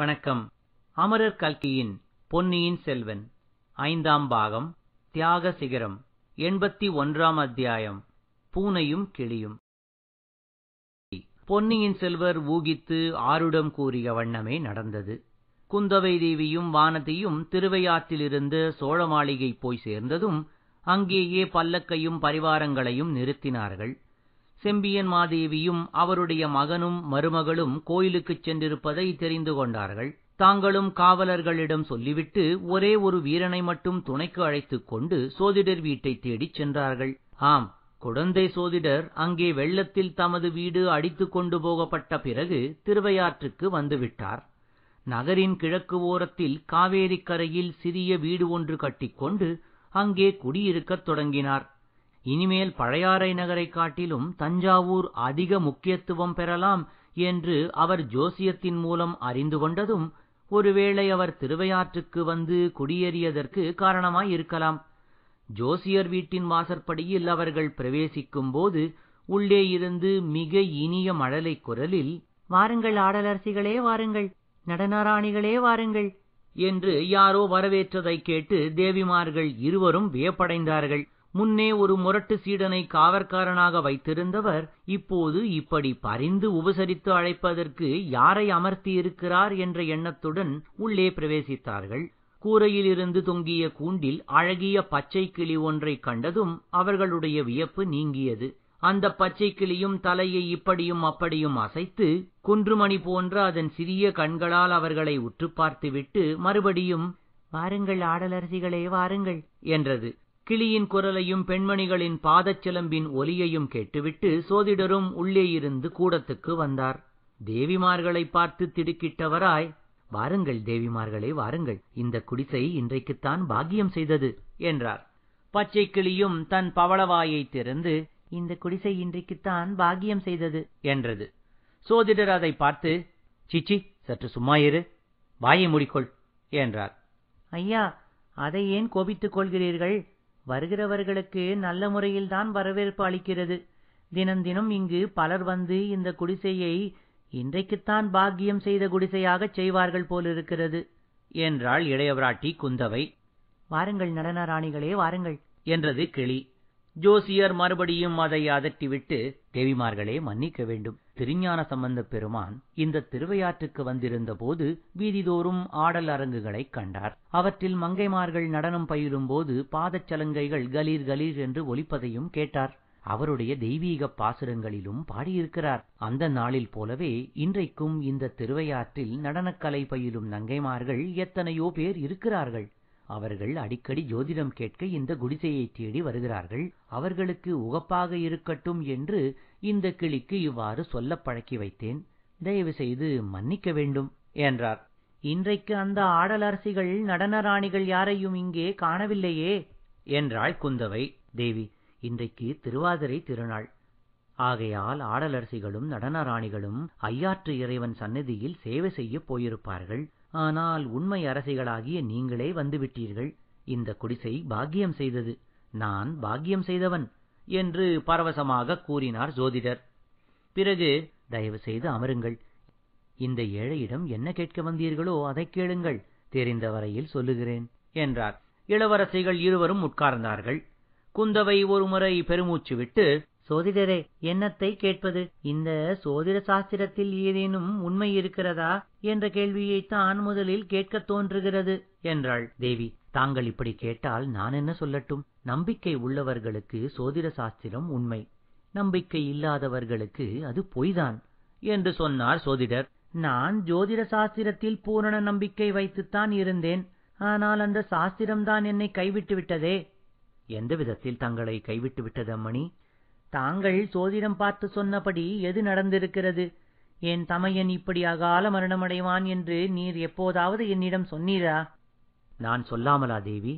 வணக்கம் அமரர் கல்கியின் பொன்னியின் செல்வன் ஐந்தாம் பாகம் தியாக சிகரம் எண்பத்தி ஒன்றாம் அத்தியாயம் பூனையும் கிளியும் பொன்னியின் செல்வர் ஊகித்து ஆருடம் கூறிய வண்ணமே நடந்தது குந்தவை தேவியும் வானதியும் திருவையாற்றிலிருந்து சோழ மாளிகை போய் சேர்ந்ததும் அங்கேயே பல்லக்கையும் பரிவாரங்களையும் நிறுத்தினார்கள் செம்பியன் மாதேவியும் அவருடைய மகனும் மருமகளும் கோயிலுக்குச் சென்றிருப்பதை தெரிந்து கொண்டார்கள் தாங்களும் காவலர்களிடம் சொல்லிவிட்டு ஒரே ஒரு வீரனை மட்டும் துணைக்கு அழைத்துக் கொண்டு சோதிடர் வீட்டை தேடிச் சென்றார்கள் ஆம் குடந்தை சோதிடர் அங்கே வெள்ளத்தில் தமது வீடு அடித்துக் கொண்டு போகப்பட்ட பிறகு திருவையாற்றுக்கு வந்துவிட்டார் நகரின் கிழக்கு ஓரத்தில் காவேரிக்கரையில் சிறிய வீடு ஒன்று கட்டிக்கொண்டு அங்கே குடியிருக்கத் தொடங்கினார் இனிமேல் பழையாறை நகரைக் காட்டிலும் தஞ்சாவூர் அதிக முக்கியத்துவம் பெறலாம் என்று அவர் ஜோசியத்தின் மூலம் அறிந்து கொண்டதும் ஒருவேளை அவர் திருவையாற்றுக்கு வந்து குடியேறியதற்கு காரணமாயிருக்கலாம் ஜோசியர் வீட்டின் வாசற்படியில் அவர்கள் பிரவேசிக்கும் போது உள்ளே இருந்து மிக இனிய மழலை குரலில் வாருங்கள் ஆடலரசிகளே வாருங்கள் நடனராணிகளே வாருங்கள் என்று யாரோ வரவேற்றதைக் கேட்டு தேவிமார்கள் இருவரும் வியப்படைந்தார்கள் முன்னே ஒரு முரட்டு சீடனை காவற்காரனாக வைத்திருந்தவர் இப்போது இப்படி பரிந்து உபசரித்து அழைப்பதற்கு யாரை அமர்த்தியிருக்கிறார் என்ற எண்ணத்துடன் உள்ளே பிரவேசித்தார்கள் கூரையிலிருந்து தொங்கிய கூண்டில் அழகிய பச்சை கிளி ஒன்றைக் கண்டதும் அவர்களுடைய வியப்பு நீங்கியது அந்த பச்சை கிளியும் தலையை இப்படியும் அப்படியும் அசைத்து குன்றுமணி போன்ற அதன் சிறிய கண்களால் அவர்களை உற்று பார்த்துவிட்டு மறுபடியும் வாருங்கள் ஆடலரசிகளே வாருங்கள் என்றது கிளியின் குரலையும் பெண்மணிகளின் பாதச்சிலம்பின் ஒலியையும் கேட்டுவிட்டு சோதிடரும் உள்ளே இருந்து கூடத்துக்கு வந்தார் தேவிமார்களை பார்த்து திடுக்கிட்டவராய் வாருங்கள் தேவிமார்களே வாருங்கள் இந்த குடிசை இன்றைக்குத்தான் பாக்கியம் செய்தது என்றார் பச்சை கிளியும் தன் பவளவாயை திறந்து இந்த குடிசை இன்றைக்குத்தான் பாக்கியம் செய்தது என்றது சோதிடர் அதை பார்த்து சிச்சி சற்று சும்மா இரு வாயை மூடிக்கொள் என்றார் ஐயா அதை ஏன் கோபித்துக் கொள்கிறீர்கள் வருகிறவர்களுக்கு நல்ல முறையில்தான் வரவேற்பு அளிக்கிறது தினம் தினம் இங்கு பலர் வந்து இந்த குடிசையை இன்றைக்குத்தான் பாக்கியம் செய்த குடிசையாகச் செய்வார்கள் போலிருக்கிறது என்றாள் இளையவராட்டி குந்தவை வாருங்கள் நடன ராணிகளே வாருங்கள் என்றது கிளி ஜோசியர் மறுபடியும் அதை அதட்டிவிட்டு தேவிமார்களே மன்னிக்க வேண்டும் திருஞான சம்பந்தப் பெருமான் இந்த திருவையாற்றுக்கு வந்திருந்த போது வீதிதோறும் ஆடல் அரங்குகளைக் கண்டார் அவற்றில் மங்கைமார்கள் நடனம் பயிலும் போது பாதச்சலங்கைகள் கலீர் கலீர் என்று ஒலிப்பதையும் கேட்டார் அவருடைய தெய்வீக பாசுரங்களிலும் பாடியிருக்கிறார் அந்த நாளில் போலவே இன்றைக்கும் இந்த திருவையாற்றில் நடனக்கலை பயிலும் நங்கைமார்கள் எத்தனையோ பேர் இருக்கிறார்கள் அவர்கள் அடிக்கடி ஜோதிடம் கேட்க இந்த குடிசையை தேடி வருகிறார்கள் அவர்களுக்கு உகப்பாக இருக்கட்டும் என்று இந்த கிளிக்கு இவ்வாறு சொல்ல பழக்கி வைத்தேன் தயவு செய்து மன்னிக்க வேண்டும் என்றார் இன்றைக்கு அந்த ஆடலரசிகள் நடனராணிகள் யாரையும் இங்கே காணவில்லையே என்றாள் குந்தவை தேவி இன்றைக்கு திருவாதிரை திருநாள் ஆகையால் ஆடலரசிகளும் நடனராணிகளும் ஐயாற்று இறைவன் சன்னதியில் சேவை செய்யப் போயிருப்பார்கள் ஆனால் உண்மை அரசிகளாகிய நீங்களே வந்துவிட்டீர்கள் இந்த குடிசை பாக்கியம் செய்தது நான் பாக்கியம் செய்தவன் என்று பரவசமாக கூறினார் ஜோதிடர் பிறகு தயவு செய்து அமருங்கள் இந்த ஏழையிடம் என்ன கேட்க வந்தீர்களோ அதை கேளுங்கள் தெரிந்த வரையில் சொல்லுகிறேன் என்றார் இளவரசிகள் இருவரும் உட்கார்ந்தார்கள் குந்தவை ஒருமுறை பெருமூச்சு விட்டு சோதிடரே என்னத்தை கேட்பது இந்த சோதிட சாஸ்திரத்தில் ஏதேனும் உண்மை இருக்கிறதா என்ற கேள்வியைத்தான் முதலில் கேட்க தோன்றுகிறது என்றாள் தேவி தாங்கள் இப்படி கேட்டால் நான் என்ன சொல்லட்டும் நம்பிக்கை உள்ளவர்களுக்கு சோதிட சாஸ்திரம் உண்மை நம்பிக்கை இல்லாதவர்களுக்கு அது பொய்தான் என்று சொன்னார் சோதிடர் நான் ஜோதிட சாஸ்திரத்தில் பூரண நம்பிக்கை வைத்துத்தான் இருந்தேன் ஆனால் அந்த சாஸ்திரம்தான் என்னை கைவிட்டு விட்டதே எந்த விதத்தில் தங்களை கைவிட்டு விட்டது அம்மணி தாங்கள் சோதிடம் பார்த்து சொன்னபடி எது நடந்திருக்கிறது என் தமையன் இப்படி அகால மரணமடைவான் என்று நீர் எப்போதாவது என்னிடம் சொன்னீரா நான் சொல்லாமலா தேவி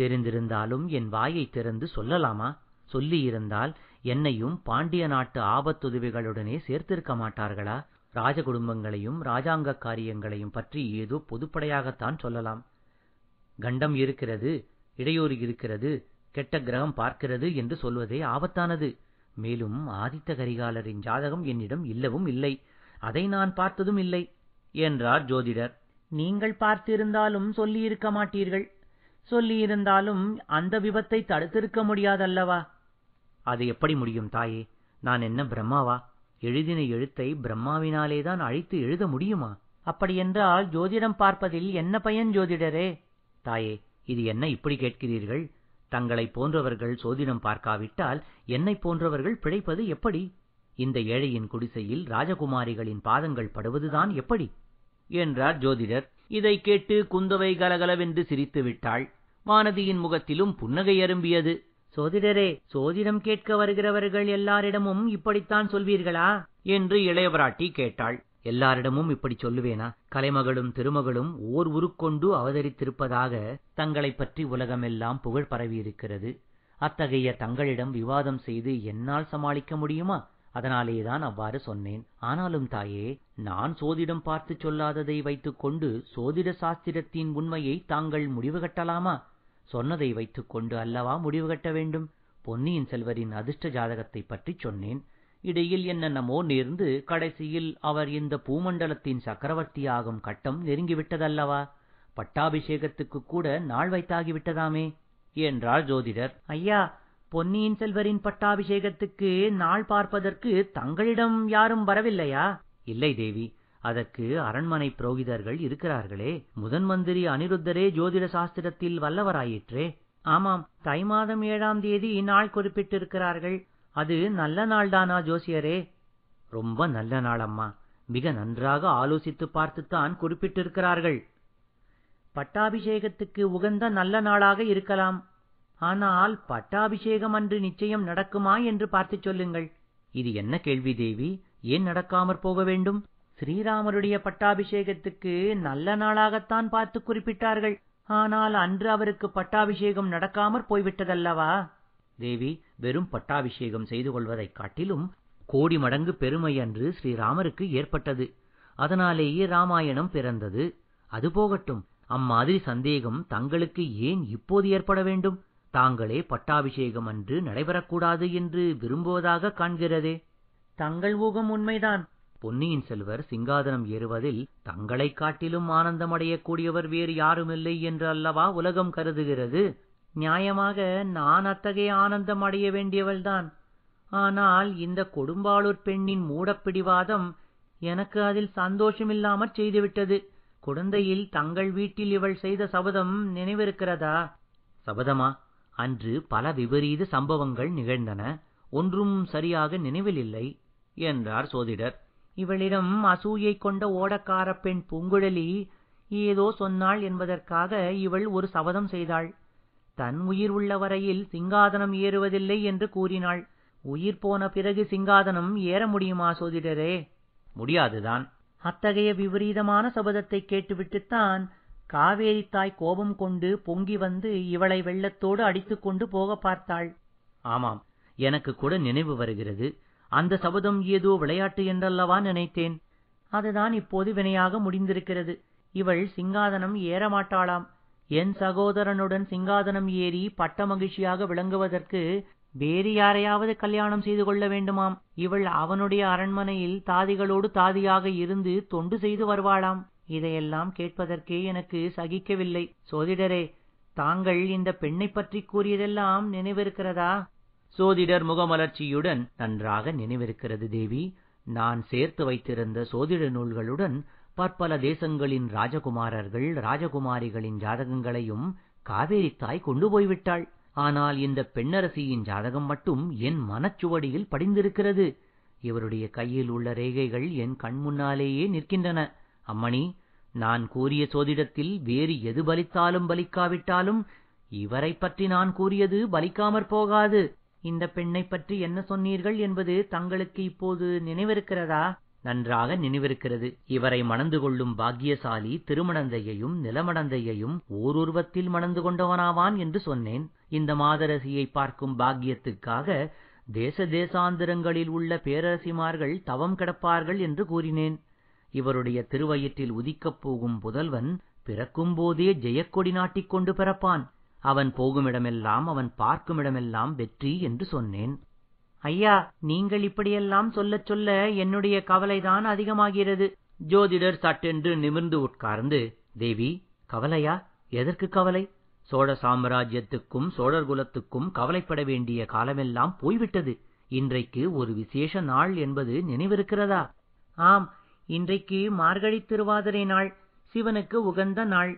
தெரிந்திருந்தாலும் என் வாயை திறந்து சொல்லலாமா சொல்லியிருந்தால் என்னையும் பாண்டிய நாட்டு ஆபத்துதவிகளுடனே சேர்த்திருக்க மாட்டார்களா ராஜ குடும்பங்களையும் ராஜாங்க காரியங்களையும் பற்றி ஏதோ பொதுப்படையாகத்தான் சொல்லலாம் கண்டம் இருக்கிறது இடையூறு இருக்கிறது கெட்ட கிரகம் பார்க்கிறது என்று சொல்வதே ஆபத்தானது மேலும் ஆதித்த கரிகாலரின் ஜாதகம் என்னிடம் இல்லவும் இல்லை அதை நான் பார்த்ததும் இல்லை என்றார் ஜோதிடர் நீங்கள் பார்த்திருந்தாலும் சொல்லியிருக்க மாட்டீர்கள் சொல்லியிருந்தாலும் அந்த விபத்தை தடுத்திருக்க முடியாதல்லவா அது எப்படி முடியும் தாயே நான் என்ன பிரம்மாவா எழுதின எழுத்தை பிரம்மாவினாலேதான் அழித்து எழுத முடியுமா அப்படியென்றால் ஜோதிடம் பார்ப்பதில் என்ன பயன் ஜோதிடரே தாயே இது என்ன இப்படி கேட்கிறீர்கள் தங்களைப் போன்றவர்கள் சோதிடம் பார்க்காவிட்டால் என்னைப் போன்றவர்கள் பிழைப்பது எப்படி இந்த ஏழையின் குடிசையில் ராஜகுமாரிகளின் பாதங்கள் படுவதுதான் எப்படி என்றார் ஜோதிடர் இதை கேட்டு குந்தவை கலகலவென்று சிரித்து விட்டாள் வானதியின் முகத்திலும் புன்னகை அரும்பியது சோதிடரே சோதிடம் கேட்க வருகிறவர்கள் எல்லாரிடமும் இப்படித்தான் சொல்வீர்களா என்று இளையவராட்டி கேட்டாள் எல்லாரிடமும் இப்படி சொல்லுவேனா கலைமகளும் திருமகளும் ஓர் உருக்கொண்டு அவதரித்திருப்பதாக தங்களைப் பற்றி உலகமெல்லாம் புகழ் பரவியிருக்கிறது அத்தகைய தங்களிடம் விவாதம் செய்து என்னால் சமாளிக்க முடியுமா அதனாலேதான் அவ்வாறு சொன்னேன் ஆனாலும் தாயே நான் சோதிடம் பார்த்து சொல்லாததை கொண்டு சோதிட சாஸ்திரத்தின் உண்மையை தாங்கள் முடிவு கட்டலாமா சொன்னதை கொண்டு அல்லவா முடிவு கட்ட வேண்டும் பொன்னியின் செல்வரின் அதிர்ஷ்ட ஜாதகத்தை பற்றி சொன்னேன் இடையில் என்னென்னமோ நேர்ந்து கடைசியில் அவர் இந்த பூமண்டலத்தின் சக்கரவர்த்தியாகும் கட்டம் நெருங்கிவிட்டதல்லவா பட்டாபிஷேகத்துக்குக் கூட நாள் வைத்தாகிவிட்டதாமே என்றார் ஜோதிடர் ஐயா பொன்னியின் செல்வரின் பட்டாபிஷேகத்துக்கு நாள் பார்ப்பதற்கு தங்களிடம் யாரும் வரவில்லையா இல்லை தேவி அதற்கு அரண்மனை புரோகிதர்கள் இருக்கிறார்களே முதன் மந்திரி அனிருத்தரே ஜோதிட சாஸ்திரத்தில் வல்லவராயிற்றே ஆமாம் தை மாதம் ஏழாம் தேதி நாள் குறிப்பிட்டிருக்கிறார்கள் அது நல்ல நாள்தானா ஜோசியரே ரொம்ப நல்ல நாள் அம்மா மிக நன்றாக ஆலோசித்துப் பார்த்துத்தான் குறிப்பிட்டிருக்கிறார்கள் பட்டாபிஷேகத்துக்கு உகந்த நல்ல நாளாக இருக்கலாம் ஆனால் பட்டாபிஷேகம் அன்று நிச்சயம் நடக்குமா என்று பார்த்துச் சொல்லுங்கள் இது என்ன கேள்வி தேவி ஏன் நடக்காமற் போக வேண்டும் ஸ்ரீராமருடைய பட்டாபிஷேகத்துக்கு நல்ல நாளாகத்தான் பார்த்து குறிப்பிட்டார்கள் ஆனால் அன்று அவருக்கு பட்டாபிஷேகம் நடக்காமற் போய்விட்டதல்லவா தேவி வெறும் பட்டாபிஷேகம் செய்து கொள்வதைக் காட்டிலும் கோடி மடங்கு பெருமை அன்று ஸ்ரீராமருக்கு ஏற்பட்டது அதனாலேயே ராமாயணம் பிறந்தது அது போகட்டும் அம்மாதிரி சந்தேகம் தங்களுக்கு ஏன் இப்போது ஏற்பட வேண்டும் தாங்களே பட்டாபிஷேகம் அன்று நடைபெறக்கூடாது என்று விரும்புவதாக காண்கிறதே தங்கள் ஊகம் உண்மைதான் பொன்னியின் செல்வர் சிங்காதனம் ஏறுவதில் தங்களைக் காட்டிலும் ஆனந்தமடையக்கூடியவர் வேறு யாருமில்லை என்று அல்லவா உலகம் கருதுகிறது நியாயமாக நான் அத்தகைய ஆனந்தம் அடைய வேண்டியவள்தான் ஆனால் இந்த கொடும்பாளூர் பெண்ணின் மூடப்பிடிவாதம் எனக்கு அதில் சந்தோஷமில்லாமற் செய்துவிட்டது குழந்தையில் தங்கள் வீட்டில் இவள் செய்த சபதம் நினைவிருக்கிறதா சபதமா அன்று பல விபரீத சம்பவங்கள் நிகழ்ந்தன ஒன்றும் சரியாக நினைவில் இல்லை என்றார் சோதிடர் இவளிடம் அசூயை கொண்ட ஓடக்காரப் பெண் பூங்குழலி ஏதோ சொன்னாள் என்பதற்காக இவள் ஒரு சபதம் செய்தாள் தன் உயிர் உள்ள வரையில் சிங்காதனம் ஏறுவதில்லை என்று கூறினாள் உயிர் போன பிறகு சிங்காதனம் ஏற முடியுமா சோதிடரே முடியாதுதான் அத்தகைய விபரீதமான சபதத்தை கேட்டுவிட்டுத்தான் காவேரி தாய் கோபம் கொண்டு பொங்கி வந்து இவளை வெள்ளத்தோடு அடித்துக்கொண்டு போக பார்த்தாள் ஆமாம் எனக்கு கூட நினைவு வருகிறது அந்த சபதம் ஏதோ விளையாட்டு என்றல்லவா நினைத்தேன் அதுதான் இப்போது வினையாக முடிந்திருக்கிறது இவள் சிங்காதனம் ஏறமாட்டாளாம் என் சகோதரனுடன் சிங்காதனம் ஏறி பட்ட மகிழ்ச்சியாக விளங்குவதற்கு வேறு யாரையாவது கல்யாணம் செய்து கொள்ள வேண்டுமாம் இவள் அவனுடைய அரண்மனையில் தாதிகளோடு தாதியாக இருந்து தொண்டு செய்து வருவாளாம் இதையெல்லாம் கேட்பதற்கே எனக்கு சகிக்கவில்லை சோதிடரே தாங்கள் இந்த பெண்ணை பற்றி கூறியதெல்லாம் நினைவிருக்கிறதா சோதிடர் முகமலர்ச்சியுடன் நன்றாக நினைவிருக்கிறது தேவி நான் சேர்த்து வைத்திருந்த சோதிட நூல்களுடன் பற்பல தேசங்களின் ராஜகுமாரர்கள் ராஜகுமாரிகளின் ஜாதகங்களையும் காவேரி தாய் கொண்டு போய்விட்டாள் ஆனால் இந்த பெண்ணரசியின் ஜாதகம் மட்டும் என் மனச்சுவடியில் படிந்திருக்கிறது இவருடைய கையில் உள்ள ரேகைகள் என் கண்முன்னாலேயே நிற்கின்றன அம்மணி நான் கூறிய சோதிடத்தில் வேறு எது பலித்தாலும் பலிக்காவிட்டாலும் இவரை பற்றி நான் கூறியது பலிக்காமற் போகாது இந்த பெண்ணை பற்றி என்ன சொன்னீர்கள் என்பது தங்களுக்கு இப்போது நினைவிருக்கிறதா நன்றாக நினைவிருக்கிறது இவரை மணந்து கொள்ளும் பாக்கியசாலி திருமணந்தையையும் நிலமடந்தையையும் ஓருருவத்தில் மணந்து கொண்டவனாவான் என்று சொன்னேன் இந்த மாதரசியை பார்க்கும் பாக்கியத்துக்காக தேச தேசாந்திரங்களில் உள்ள பேரரசிமார்கள் தவம் கிடப்பார்கள் என்று கூறினேன் இவருடைய திருவயிற்றில் உதிக்கப் போகும் புதல்வன் பிறக்கும்போதே ஜெயக்கொடி நாட்டிக்கொண்டு பிறப்பான் அவன் போகுமிடமெல்லாம் அவன் பார்க்குமிடமெல்லாம் வெற்றி என்று சொன்னேன் ஐயா நீங்கள் இப்படியெல்லாம் சொல்லச் சொல்ல என்னுடைய கவலைதான் அதிகமாகிறது ஜோதிடர் சட்டென்று நிமிர்ந்து உட்கார்ந்து தேவி கவலையா எதற்கு கவலை சோழ சாம்ராஜ்யத்துக்கும் சோழர் குலத்துக்கும் கவலைப்பட வேண்டிய காலமெல்லாம் போய்விட்டது இன்றைக்கு ஒரு விசேஷ நாள் என்பது நினைவிருக்கிறதா ஆம் இன்றைக்கு மார்கழித் திருவாதிரை நாள் சிவனுக்கு உகந்த நாள்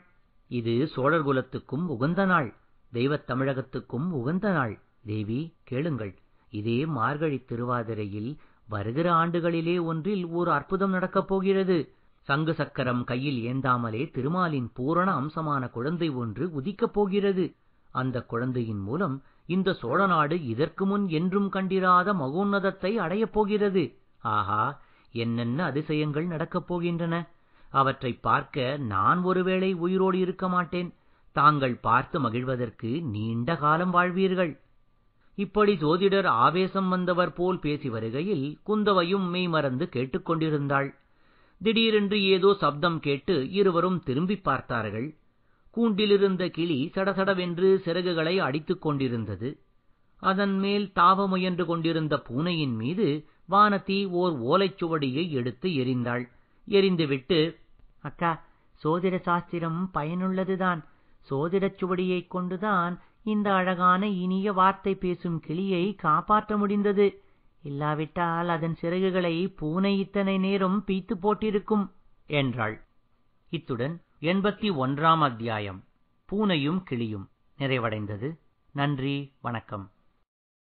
இது சோழர் குலத்துக்கும் உகந்த நாள் தெய்வத் தமிழகத்துக்கும் உகந்த நாள் தேவி கேளுங்கள் இதே மார்கழி திருவாதிரையில் வருகிற ஆண்டுகளிலே ஒன்றில் ஒரு அற்புதம் நடக்கப் போகிறது சங்கு சக்கரம் கையில் ஏந்தாமலே திருமாலின் பூரண அம்சமான குழந்தை ஒன்று உதிக்கப் போகிறது அந்த குழந்தையின் மூலம் இந்த நாடு இதற்கு முன் என்றும் கண்டிராத மகோன்னதத்தை அடையப் போகிறது ஆஹா என்னென்ன அதிசயங்கள் நடக்கப் போகின்றன அவற்றை பார்க்க நான் ஒருவேளை உயிரோடு இருக்க மாட்டேன் தாங்கள் பார்த்து மகிழ்வதற்கு நீண்ட காலம் வாழ்வீர்கள் இப்படி ஜோதிடர் ஆவேசம் வந்தவர் போல் பேசி வருகையில் குந்தவையும் மெய்மறந்து கேட்டுக்கொண்டிருந்தாள் திடீரென்று ஏதோ சப்தம் கேட்டு இருவரும் திரும்பி பார்த்தார்கள் கூண்டிலிருந்த கிளி சடசடவென்று சிறகுகளை அடித்துக் கொண்டிருந்தது அதன் மேல் தாவ முயன்று கொண்டிருந்த பூனையின் மீது வானதி ஓர் ஓலைச்சுவடியை எடுத்து எரிந்தாள் எரிந்துவிட்டு அக்கா சோதிட சாஸ்திரம் பயனுள்ளதுதான் சோதிடச் சுவடியைக் கொண்டுதான் இந்த அழகான இனிய வார்த்தை பேசும் கிளியை காப்பாற்ற முடிந்தது இல்லாவிட்டால் அதன் சிறகுகளை பூனை இத்தனை நேரம் பீத்து போட்டிருக்கும் என்றாள் இத்துடன் எண்பத்தி ஒன்றாம் அத்தியாயம் பூனையும் கிளியும் நிறைவடைந்தது நன்றி வணக்கம்